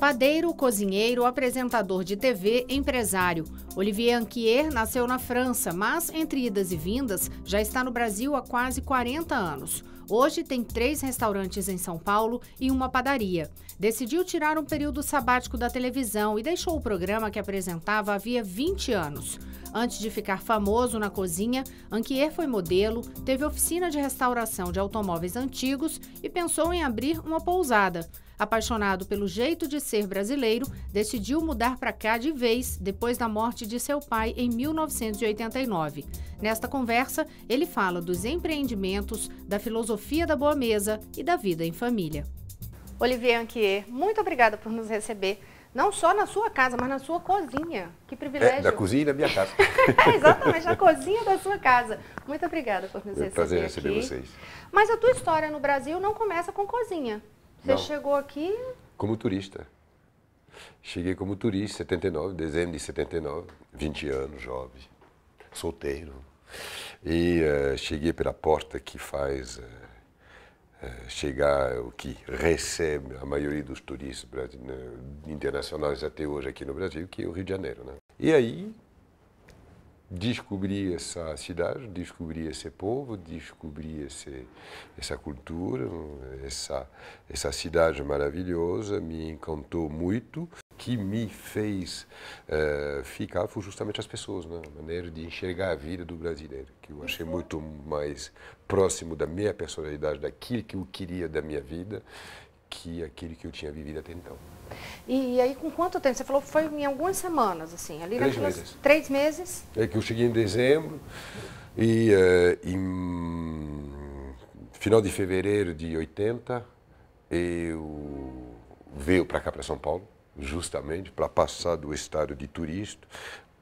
Padeiro, cozinheiro, apresentador de TV, empresário. Olivier Anquier nasceu na França, mas entre idas e vindas já está no Brasil há quase 40 anos. Hoje tem três restaurantes em São Paulo e uma padaria. Decidiu tirar um período sabático da televisão e deixou o programa que apresentava havia 20 anos. Antes de ficar famoso na cozinha, Anquier foi modelo, teve oficina de restauração de automóveis antigos e pensou em abrir uma pousada. Apaixonado pelo jeito de ser brasileiro, decidiu mudar para cá de vez depois da morte de seu pai em 1989. Nesta conversa, ele fala dos empreendimentos, da filosofia da boa mesa e da vida em família. Olivier Anquier, muito obrigada por nos receber. Não só na sua casa, mas na sua cozinha. Que é, privilégio. É, da cozinha e da minha casa. é, exatamente, na cozinha da sua casa. Muito obrigada por nos receber. É um prazer receber aqui. vocês. Mas a tua história no Brasil não começa com cozinha. Você não. chegou aqui. Como turista. Cheguei como turista, 79, dezembro de 79, 20 anos, jovem, solteiro. E uh, cheguei pela porta que faz. Uh, eh, chegar o que recebe a maioria dos turistas né, internacionais até hoje aqui no Brasil, que é o Rio de Janeiro. Né? E aí descobri essa cidade, descobri esse povo, descobri esse, essa cultura, essa, essa cidade maravilhosa, me encantou muito que me fez uh, ficar foi justamente as pessoas, né? a maneira de enxergar a vida do brasileiro, que eu achei muito mais próximo da minha personalidade, daquilo que eu queria da minha vida, que aquilo que eu tinha vivido até então. E, e aí, com quanto tempo? Você falou que foi em algumas semanas, assim, ali né? três naquelas... Meses. Três meses? É que eu cheguei em dezembro e uh, em final de fevereiro de 80, eu veio para cá, para São Paulo justamente para passar do estado de turista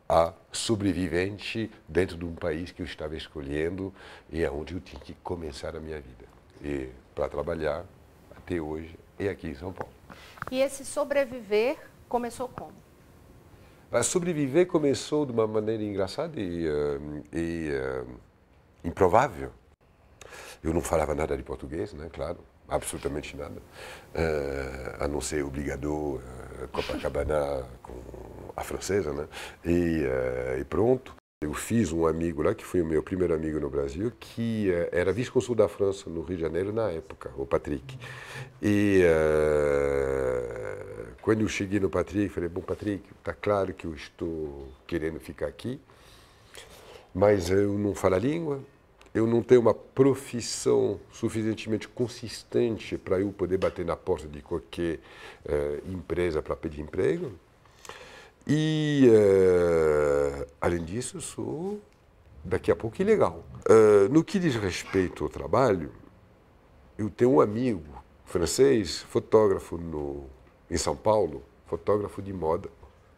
a sobrevivente dentro de um país que eu estava escolhendo e é onde eu tinha que começar a minha vida. E para trabalhar até hoje e é aqui em São Paulo. E esse sobreviver começou como? A ah, sobreviver começou de uma maneira engraçada e, uh, e uh, improvável. Eu não falava nada de português, né? Claro absolutamente nada, uh, a não ser obrigado uh, eh, Copacabana com a francesa, né? E, uh, e, pronto. Eu fiz um amigo lá, que foi o meu primeiro amigo no Brasil, que era vice-consul da França no Rio de Janeiro na época, o Patrick. E quando eu cheguei no Patrick, falei, bom, Patrick, tá claro que eu estou querendo ficar aqui, mas eu não falo a língua, eu não tenho uma profissão suficientemente consistente para eu poder bater na porta de qualquer eh, empresa para pedir emprego. E, eh, além disso, sou daqui a pouco ilegal. Uh, no que diz respeito ao trabalho, eu tenho um amigo francês, fotógrafo no, em São Paulo, fotógrafo de moda.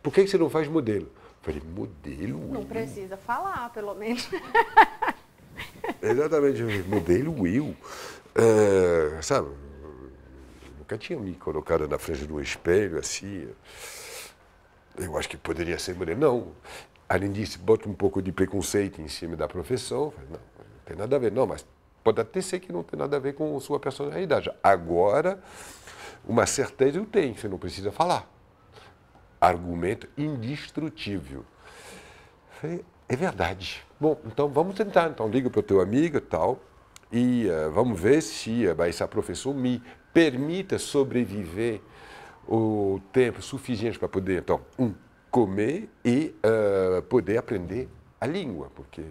Por que, que você não faz modelo? falei, modelo? Não precisa falar, pelo menos. Exatamente, modelo eu. É, sabe, nunca tinha me colocado na frente de um espelho assim. Eu acho que poderia ser mulher. Não. Além disso, bota um pouco de preconceito em cima da profissão. Não, não tem nada a ver. Não, mas pode até ser que não tem nada a ver com sua personalidade. Agora, uma certeza eu tenho, você não precisa falar. Argumento indestrutível. Falei, é verdade. Bom, então vamos tentar. Então liga para o teu amigo tal e uh, vamos ver se uh, eh, essa profissão me permite sobreviver o tempo suficiente para poder, então, um, comer e uh, poder aprender a língua, porque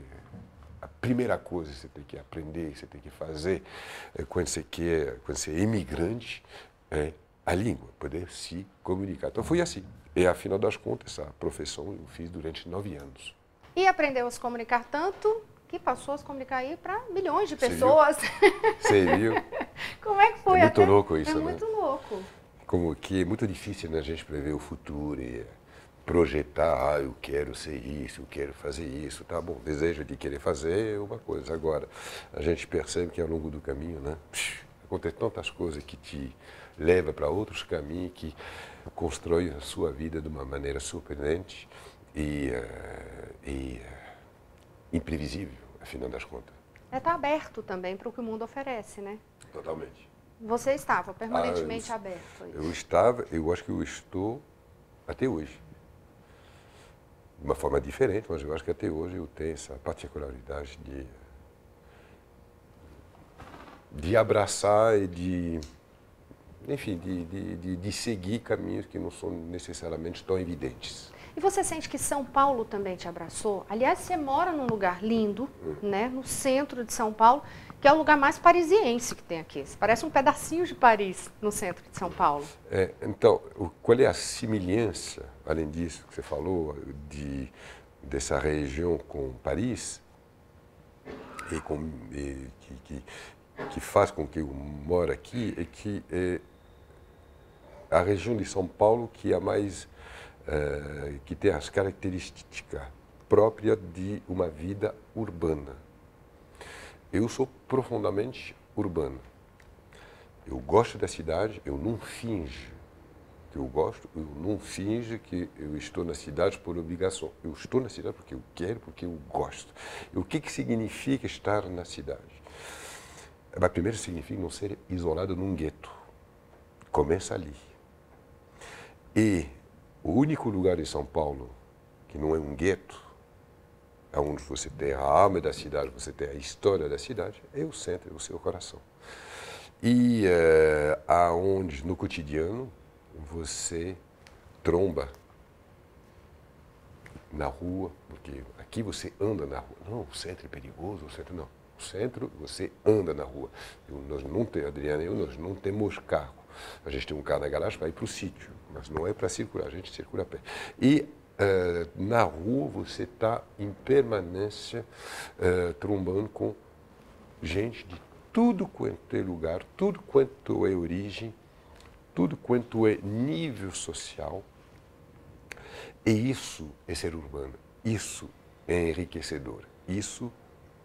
a primeira coisa que você tem que aprender, que você tem que fazer quando você quer, quando você é imigrante, é a língua, poder se comunicar. Então foi assim. E afinal das contas, essa profissão eu fiz durante nove anos. E aprendeu a se comunicar tanto que passou a se comunicar aí para milhões de pessoas. Você viu? Como é que foi? É muito Até... louco isso, é né? É muito louco. Como que é muito difícil né, a gente prever o futuro e projetar, ah, eu quero ser isso, eu quero fazer isso, tá bom, desejo de querer fazer é uma coisa. Agora, a gente percebe que ao longo do caminho, né, acontece acontecem tantas coisas que te leva para outros caminhos, que constrói a sua vida de uma maneira surpreendente e, eh, e eh, imprevisível, afinal das contas. É estar tá aberto também para o que o mundo oferece, né? Totalmente. Você estava permanentemente ah, eu, aberto. A isso. Eu estava, eu acho que eu estou até hoje. De uma forma diferente, mas eu acho que até hoje eu tenho essa particularidade de, de abraçar e de, enfim, de, de, de, de seguir caminhos que não são necessariamente tão evidentes. E você sente que São Paulo também te abraçou? Aliás, você mora num lugar lindo, hum. né? No centro de São Paulo, que é o lugar mais parisiense que tem aqui. Parece um pedacinho de Paris no centro de São Paulo. É, então, qual é a semelhança, além disso que você falou, de, dessa região com Paris? E, com, e que, que, que, faz com que eu moro aqui é que é, a região de São Paulo que é a mais é, que tem as características próprias de uma vida urbana. Eu sou profundamente urbano. Eu gosto da cidade, eu não finge que eu gosto, eu não finge que eu estou na cidade por obrigação. Eu estou na cidade porque eu quero, porque eu gosto. E o que, que significa estar na cidade? Mas primeiro significa não ser isolado num gueto. Começa ali. E o único lugar em São Paulo que não é um gueto, é onde você tem a alma da cidade, você tem a história da cidade, é o centro, é o seu coração. E é, aonde no cotidiano você tromba na rua, porque aqui você anda na rua. Não, o centro é perigoso, o centro não. O centro você anda na rua. Eu, nós não temos, Adriana e eu, nós não temos carro. A gente tem um carro na garagem para ir para o sítio mas não é para circular, a gente circula a pé. E uh, na rua você está em permanência uh, trombando com gente de tudo quanto é lugar, tudo quanto é origem, tudo quanto é nível social. E isso é ser urbano, isso é enriquecedor, isso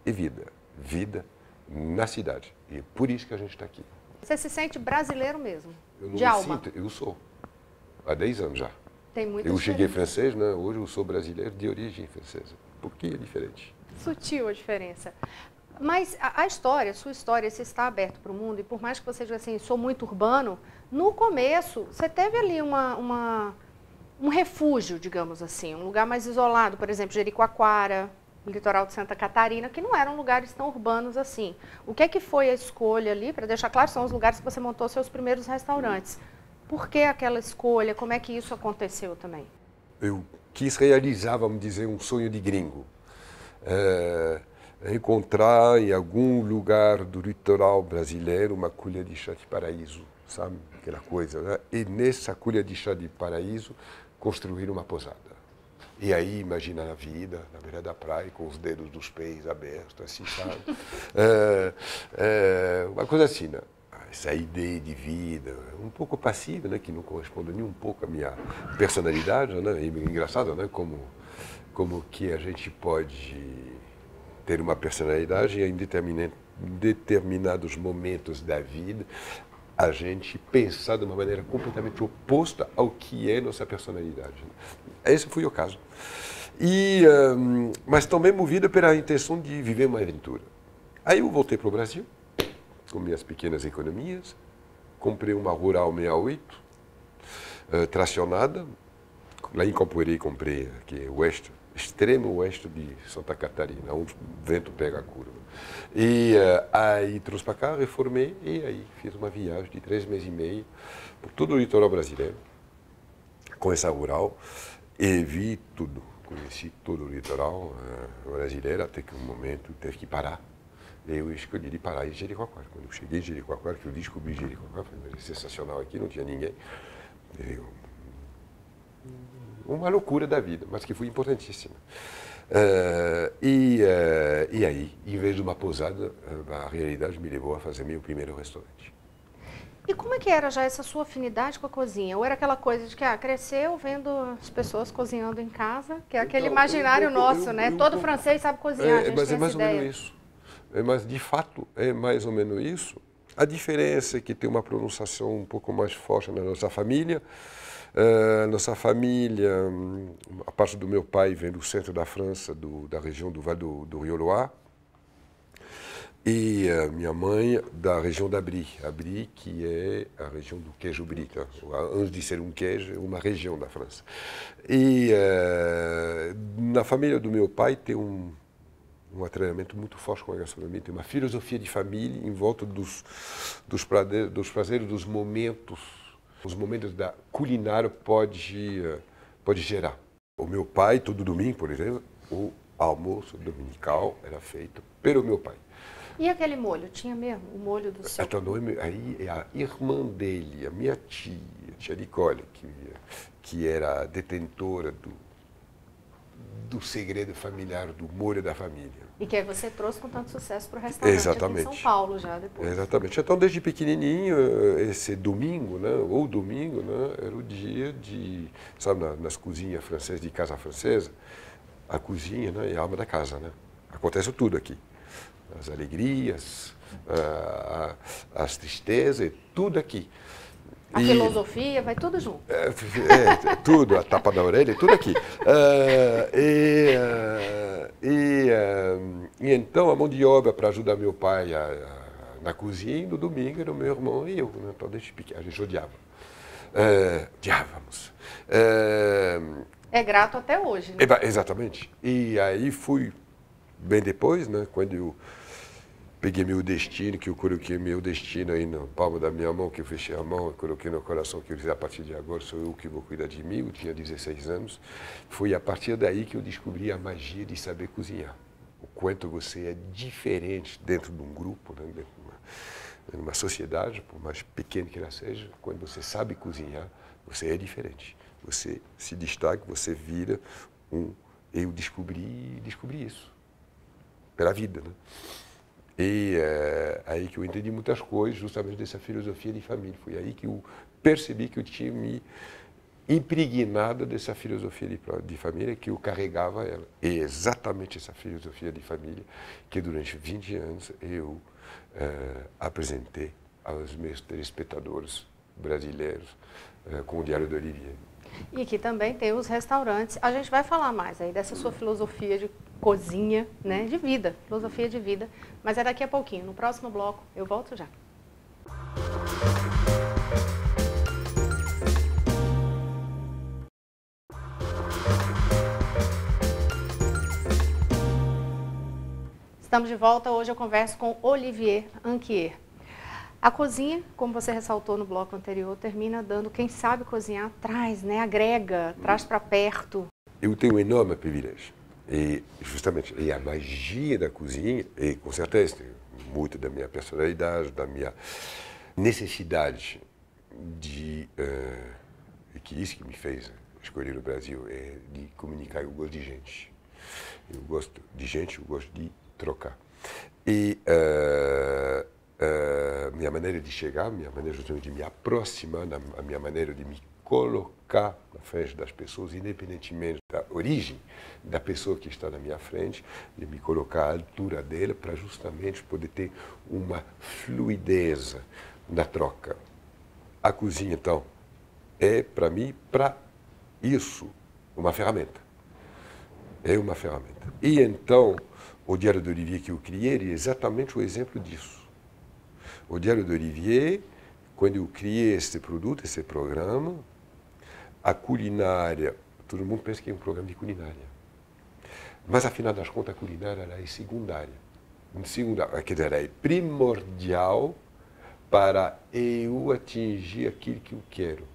é vida, vida na cidade. E é por isso que a gente está aqui. Você se sente brasileiro mesmo? Eu não de me alma. sinto, eu sou há 10 anos já. Tem muita Eu cheguei francês, né? hoje eu sou brasileiro de origem francesa. que é diferente. Sutil a diferença. Mas a, a história, a sua história, você está aberto para o mundo, e por mais que você diga assim, sou muito urbano, no começo você teve ali uma, uma um refúgio, digamos assim, um lugar mais isolado, por exemplo, Jericoacoara, litoral de Santa Catarina, que não eram lugares tão urbanos assim. O que é que foi a escolha ali, para deixar claro, são os lugares que você montou seus primeiros restaurantes. Hum. Por que aquela escolha? Como é que isso aconteceu também? Eu quis realizar, vamos dizer, um sonho de gringo. É, encontrar em algum lugar do litoral brasileiro uma colher de chá de paraíso, sabe? Aquela coisa, né? E nessa colher de chá de paraíso, construir uma posada. E aí imagina a vida, na beira da praia, com os dedos dos pés abertos, assim, sabe? é, é, uma coisa assim, né? essa ideia de vida, um pouco passiva, né, que não corresponde nem um pouco à minha personalidade, né, engraçado, né, como como que a gente pode ter uma personalidade e em determinados momentos da vida a gente pensar de uma maneira completamente oposta ao que é nossa personalidade. Né. Esse foi o caso. E, mas também movido pela intenção de viver uma aventura. Aí eu voltei para o Brasil com minhas pequenas economias. Comprei uma Rural 68, uh, eh, tracionada. Lá em Campoerê comprei, aqui oeste, extremo oeste de Santa Catarina, onde o vento pega a curva. E uh, aí trouxe para cá, reformei e aí fiz uma viagem de três meses e meio por todo o litoral brasileiro, com essa rural, e vi tudo. Conheci todo o litoral uh, brasileiro, até que um momento teve que parar eu escolhi de parar em Jericoacoara. Quando eu cheguei em Jericoacoara, que eu descobri Jericoacoara, foi sensacional aqui, não tinha ninguém. Eu, uma loucura da vida, mas que foi importantíssima. Uh, e, uh, e aí, em vez de uma pousada, a realidade me levou a fazer meu primeiro restaurante. E como é que era já essa sua afinidade com a cozinha? Ou era aquela coisa de que ah, cresceu vendo as pessoas cozinhando em casa, que é aquele então, imaginário eu, eu, nosso, né? eu, né? Todo francês sabe cozinhar, é, Mas é mais ou menos isso. É, mas de fato é mais ou menos isso. A diferença é que tem uma pronunciação um pouco mais forte na nossa família. Uh, nossa família, hum, a parte do meu pai vem do centro da França, do, da região do Vale do, do Rio Loire, e uh, minha mãe da região da Brie. A Brie, que é a região do queijo brie, antes de ser um queijo, uma região da França. E uh, na família do meu pai tem um um treinamento muito forte com a gastronomia, tem uma filosofia de família em volta dos, dos, prazer, dos prazeres, dos momentos, os momentos da culinária pode, pode gerar. O meu pai, todo domingo, por exemplo, o almoço dominical era feito pelo meu pai. E aquele molho? Tinha mesmo o molho do seu... Então, aí é a irmã dele, a minha tia, a tia Nicole, que, que era detentora do do segredo familiar, do humor da família. E que aí você trouxe com tanto sucesso para o restaurante Exatamente. em São Paulo já depois. Exatamente. Então, desde pequenininho, esse domingo, né, ou domingo, né, era o dia de, sabe, nas cozinhas francesas, de casa francesa, a cozinha né, é a alma da casa, né? Acontece tudo aqui. As alegrias, as tristezas, tudo aqui. A e, filosofia, vai tudo junto. É, é, tudo, a tapa na orelha, tudo aqui. Uh, e, uh, e, uh, e, então a mão de obra para ajudar meu pai a, a, na cozinha, no domingo era o meu irmão e eu, né, então deixa pequeno, a gente odiava. Uh, odiávamos. é grato até hoje, né? exatamente. E aí fui, bem depois, né, quando eu peguei meu destino, que eu coloquei meu destino aí no palmo da minha mão, que eu fechei a mão, coloquei no coração que eu disse, a partir de agora sou eu que vou cuidar de mim, eu tinha 16 anos. Foi a partir daí que eu descobri a magia de saber cozinhar. O quanto você é diferente dentro de um grupo, né? dentro de uma, de uma sociedade, por mais pequena que ela seja, quando você sabe cozinhar, você é diferente. Você se destaca, você vira um... Eu descobri, descobri isso. Pela vida, né? E é, aí que eu entendi muitas coisas, justamente dessa filosofia de família. Foi aí que eu percebi que eu tinha me impregnado dessa filosofia de, de, família que eu carregava ela. E exatamente essa filosofia de família que durante 20 anos eu é, apresentei aos meus telespectadores brasileiros é, com o Diário do Olivier. E aqui também tem os restaurantes. A gente vai falar mais aí dessa sua filosofia de cozinha, né? De vida, filosofia de vida. Mas é daqui a pouquinho. No próximo bloco, eu volto já. Estamos de volta. Hoje eu converso com Olivier Anquier. A cozinha, como você ressaltou no bloco anterior, termina dando, quem sabe cozinhar, traz, né? agrega, traz para perto. Eu tenho um enorme privilégio. E justamente e a magia da cozinha, e com certeza muito da minha personalidade, da minha necessidade de. Uh, que isso que me fez escolher o Brasil, é de comunicar. Eu gosto de gente. Eu gosto de gente, eu gosto de trocar. E. Uh, uh, minha maneira de chegar, minha maneira de me aproximar, a minha maneira de me colocar na frente das pessoas, independentemente da origem da pessoa que está na minha frente, de me colocar à altura dela para justamente poder ter uma fluidez na troca. A cozinha, então, é para mim, para isso, uma ferramenta. É uma ferramenta. E então, o Diário de Olivier que eu criei é exatamente o exemplo disso o Diário d'Olivier, Olivier, quando eu criei este produto, este programa, a culinária, todo mundo pensa que é um programa de culinária. Mas, afinal das contas, a culinária ela é secundária. secundária. Eh, quer dizer, ela é primordial para eu atingir aquilo que eu quero,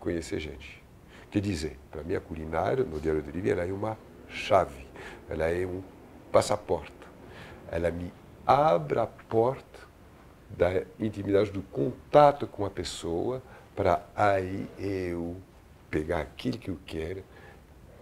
conhecer gente. Quer dizer, para mim a culinária, no Diário de Livre, ela é uma chave, ela é um passaporte. Ela me abre a porta da intimidade, do contato com a pessoa, para aí eu pegar aquilo que eu quero,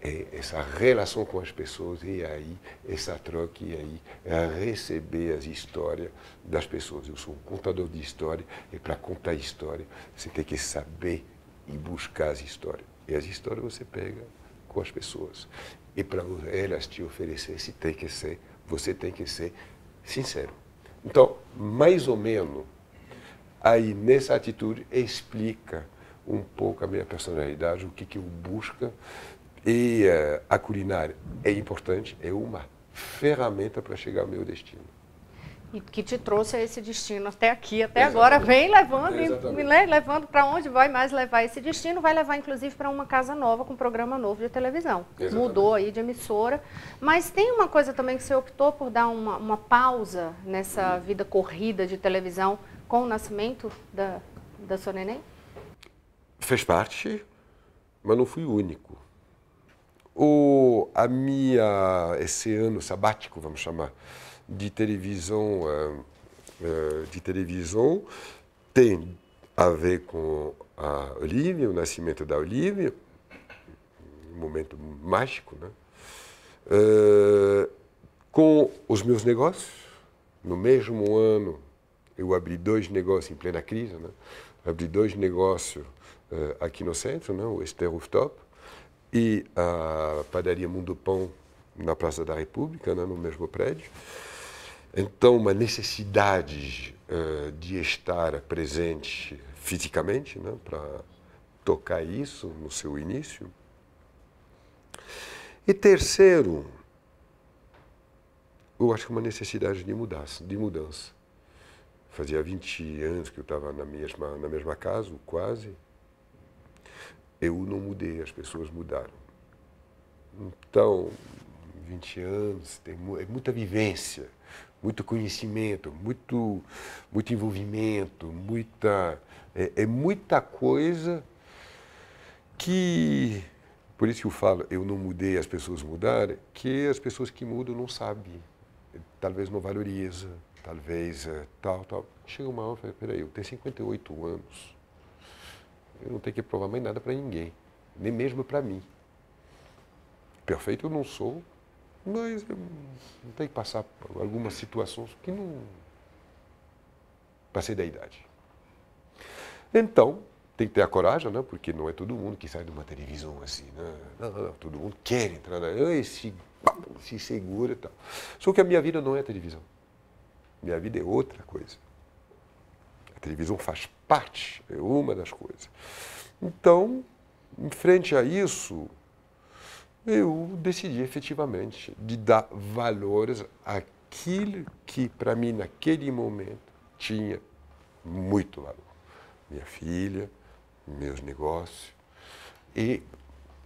é essa relação com as pessoas e aí essa troca e aí é receber as histórias das pessoas. Eu sou um contador de história e para contar história você tem que saber e buscar as histórias. E as histórias você pega com as pessoas. E para elas te oferecer, se tem que ser, você tem que ser sincero. Então, mais ou menos, aí nessa atitude explica um pouco a minha personalidade, o que, que eu busco. E uh, a culinária é importante, é uma ferramenta para chegar ao meu destino e que te trouxe a esse destino até aqui, até Exatamente. agora, vem levando, e, levando para onde vai mais levar esse destino, vai levar inclusive para uma casa nova com um programa novo de televisão. Exatamente. Mudou aí de emissora, mas tem uma coisa também que você optou por dar uma, uma pausa nessa hum. vida corrida de televisão com o nascimento da, da sua neném? Fez parte, mas não fui o único. O, a minha, esse ano sabático, vamos chamar, de televisão, eh, eh, de televisão tem a ver com a Olivia, o nascimento da Olivia, um momento mágico, né? Eh, com os meus negócios, no mesmo ano eu abri dois negócios em plena crise, né? abri dois negócios uh, aqui no centro, né? o Esther Rooftop e a padaria Mundo Pão na Praça da República, né? no mesmo prédio. Então, uma necessidade uh, de estar presente fisicamente, né, para tocar isso no seu início. E terceiro, eu acho que uma necessidade de mudança, de mudança. Fazia 20 anos que eu estava na mesma, na mesma casa, quase. Eu não mudei, as pessoas mudaram. Então, 20 anos, tem é muita vivência, muito conhecimento, muito, muito envolvimento, muita, é, é muita coisa que, por isso que eu falo, eu não mudei, as pessoas mudaram, que as pessoas que mudam não sabem, talvez não valoriza, talvez é, tal, tal. Chega uma hora e fala, peraí, eu tenho 58 anos, eu não tenho que provar mais nada para ninguém, nem mesmo para mim. Perfeito eu não sou, mas eh, tem que passar por algumas situações que não. Passei da idade. Então, tem que ter a coragem, né? Porque não é todo mundo que sai de uma televisão assim, né? Não, não, não. Todo mundo quer entrar na. Esse se segura e tal. Só que a minha vida não é televisão. Minha vida é outra coisa. A televisão faz parte, é uma das coisas. Então, em frente a isso, eu decidi efetivamente de dar valores àquilo que para mim naquele momento tinha muito valor. Minha filha, meus negócios. E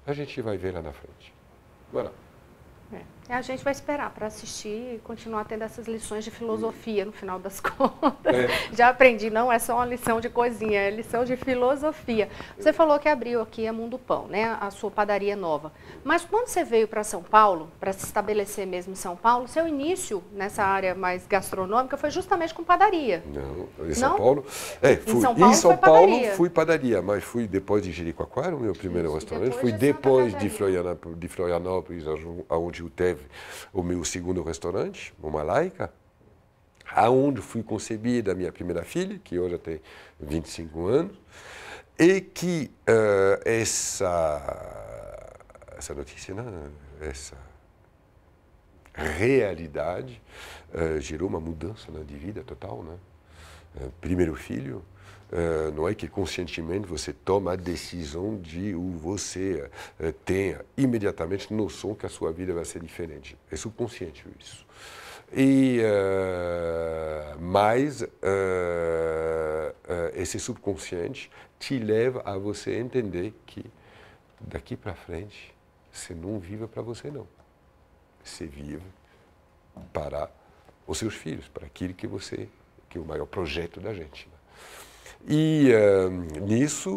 a gente vai ver lá na frente. agora lá. É. É, a gente vai esperar para assistir e continuar tendo essas lições de filosofia no final das contas. É. Já aprendi, não é só uma lição de cozinha, é lição de filosofia. Você falou que abriu aqui a Mundo Pão, né? A sua padaria nova. Mas quando você veio para São Paulo, para se estabelecer mesmo em São Paulo, seu início nessa área mais gastronômica foi justamente com padaria. Não, em São não? Paulo. É, fui, em São Paulo, em São Paulo padaria. fui padaria, mas fui depois de Jericoacoara, o meu primeiro restaurante, depois fui depois de Florianópolis, de Florianópolis, aonde o teve teve o meu segundo restaurante, uma laica, aonde fui concebida a minha primeira filha, que hoje tem 25 anos, e que uh, essa, essa notícia, não, né, essa realidade uh, gerou uma mudança né, de vida total, né? Uh, primeiro filho, eh, não é que conscientemente você toma a decisão de ou você uh, tenha imediatamente noção que a sua vida vai ser diferente. É subconsciente isso. E, uh, mas esse subconsciente te leva a você entender que daqui para frente você não vive para você não. Você vive para os seus filhos, para aquilo que você que é o maior projeto da gente. Né? E uh, nisso,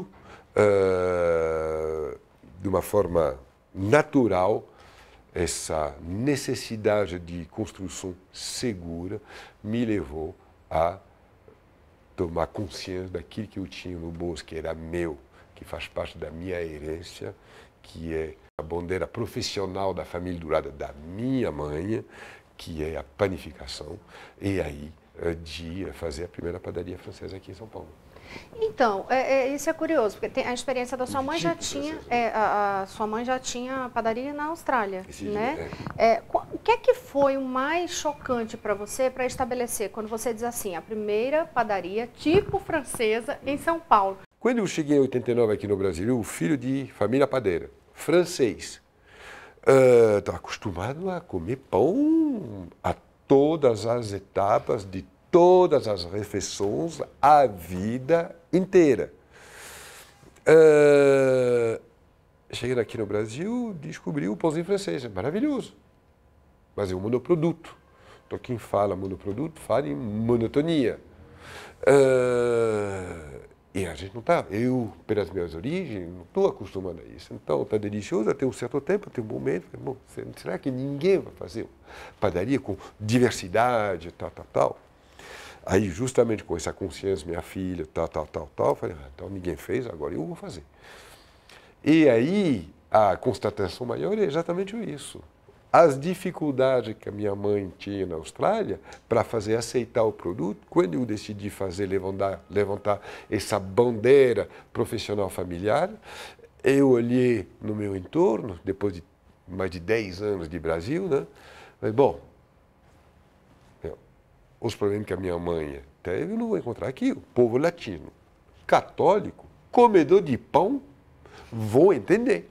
uh, de uma forma natural, essa necessidade de construção segura me levou a tomar consciência daquilo que eu tinha no bolso, que era meu, que faz parte da minha herência, que é a bandeira profissional da família dourada da minha mãe, que é a panificação, e aí eh, de fazer a primeira padaria francesa aqui em São Paulo. Então, é, é, isso é curioso, porque tem, a experiência da sua mãe já tinha, assim. é, a, a, sua mãe já tinha padaria na Austrália, Esse né? É. É, o que é que foi o mais chocante para você para estabelecer quando você diz assim, a primeira padaria tipo francesa em São Paulo? Quando eu cheguei em 89 aqui no Brasil, o filho de família padeira, francês, estava uh, acostumado a comer pão a todas as etapas de todas as refeições a vida inteira. Uh, cheguei aqui no Brasil, descobri o pãozinho francês, é maravilhoso. Mas é um monoproduto. Então, quem fala monoproduto fala em monotonia. Uh, e a gente não está, eu, pelas minhas origens, não estou acostumado a isso. Então, está delicioso até um certo tempo, até um momento. Bom, será que ninguém vai fazer padaria com diversidade, tal, tal, tal? Aí, justamente com essa consciência, minha filha, tal, tal, tal, tal, falei, ah, então ninguém fez, agora eu vou fazer. E aí, a constatação maior é exatamente isso. As dificuldades que a minha mãe tinha na Austrália para fazer aceitar o produto, quando eu decidi fazer levantar, levantar essa bandeira profissional familiar, eu olhei no meu entorno, depois de mais de 10 anos de Brasil, né? Falei, bom, os problemas que a minha mãe teve, eu não vou encontrar aqui. O povo latino, católico, comedor de pão, vão entender.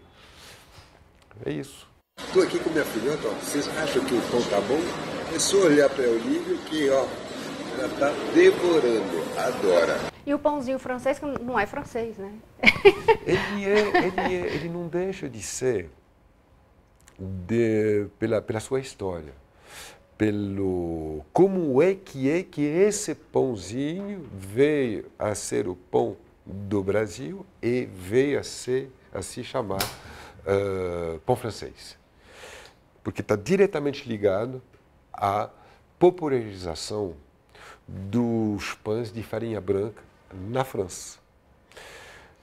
É isso. Estou aqui com minha filhota, então vocês acham que o pão tá bom? É só olhar para o livro que ó, ela está devorando, adora. E o pãozinho francês que não é francês, né? ele, é, ele, é, ele não deixa de ser de, pela, pela sua história pelo como é que é que esse pãozinho veio a ser o pão do Brasil e veio a, ser, a se chamar uh, pão francês. Porque está diretamente ligado à popularização dos pães de farinha branca na França.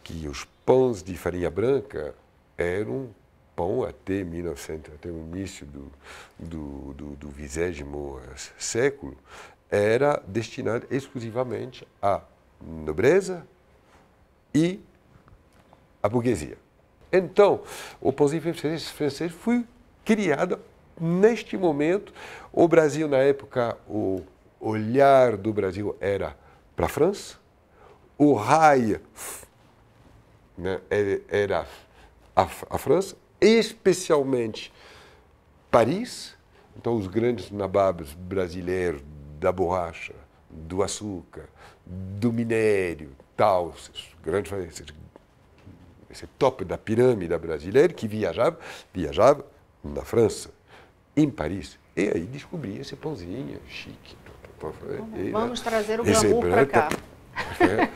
Que os pães de farinha branca eram Japão até, 1900, até o início do, do, do, do 20 século, era destinado exclusivamente à nobreza e à burguesia. Então, o positivismo francês foi criado neste momento. O Brasil, na época, o olhar do Brasil era para a França, o raio né, é, era a, a França, especialmente Paris, então os grandes nababs brasileiros da borracha, do açúcar, do minério, tal, esses grandes, esse, esse top da pirâmide brasileira que viajava, viajava na França, em Paris, e aí descobria esse pãozinho chique. Vamos, vamos trazer o glamour para cá. É né?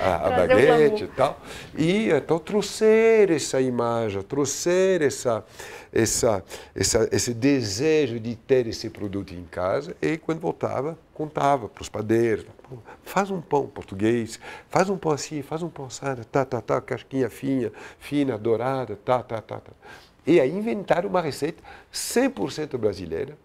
a, a baguete e tal. E então trouxer essa imagem, trouxer essa, essa, essa, esse desejo de ter esse produto em casa e quando voltava, contava para os padeiros, faz um pão português, faz um pão assim, faz um pão assado, tá, tá, tá, casquinha fina, fina, dourada, tá, tá, tá, tá. E aí inventaram uma receita 100% brasileira,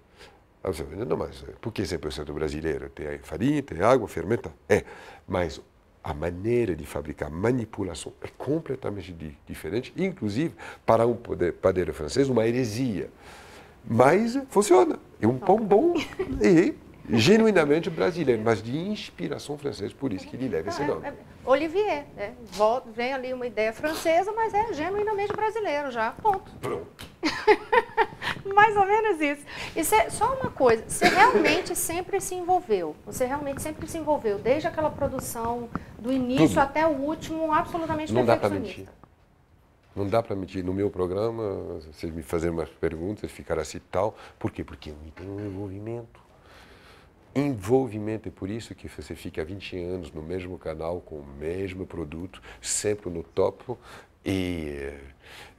Aí ah, você fala, não, mas eh, por que 100% é brasileiro? Tem farinha, tem água, fermenta. É, mas a maneira de fabricar, manipulação é completamente diferente, inclusive para um padeiro francês, uma heresia. Mas funciona. É um pão bom e genuinamente brasileiro, mas de inspiração francesa, por isso que ele leva esse ah, é, nome. É, Olivier, né? vem ali uma ideia francesa, mas é genuinamente brasileiro já, ponto. Pronto. mais ou menos isso. E cê, só uma coisa, você realmente sempre se envolveu. Você realmente sempre se envolveu, desde aquela produção, do início Tudo. até o último, absolutamente Não dá para mentir. Não dá para mentir. No meu programa, vocês me fazerem umas perguntas, ficar assim tal. Por quê? Porque eu tenho um envolvimento. Envolvimento é por isso que você fica 20 anos no mesmo canal, com o mesmo produto, sempre no topo. E,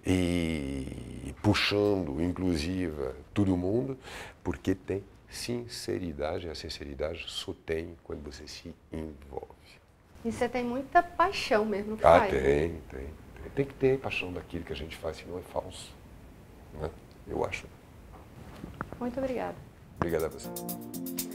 e puxando, inclusive, todo mundo, porque tem sinceridade. e A sinceridade só tem quando você se envolve. E você tem muita paixão mesmo que ah, faz. Né? Tem, tem, tem. Tem que ter paixão daquilo que a gente faz, senão é falso. Né? Eu acho. Muito obrigada. Obrigada a você.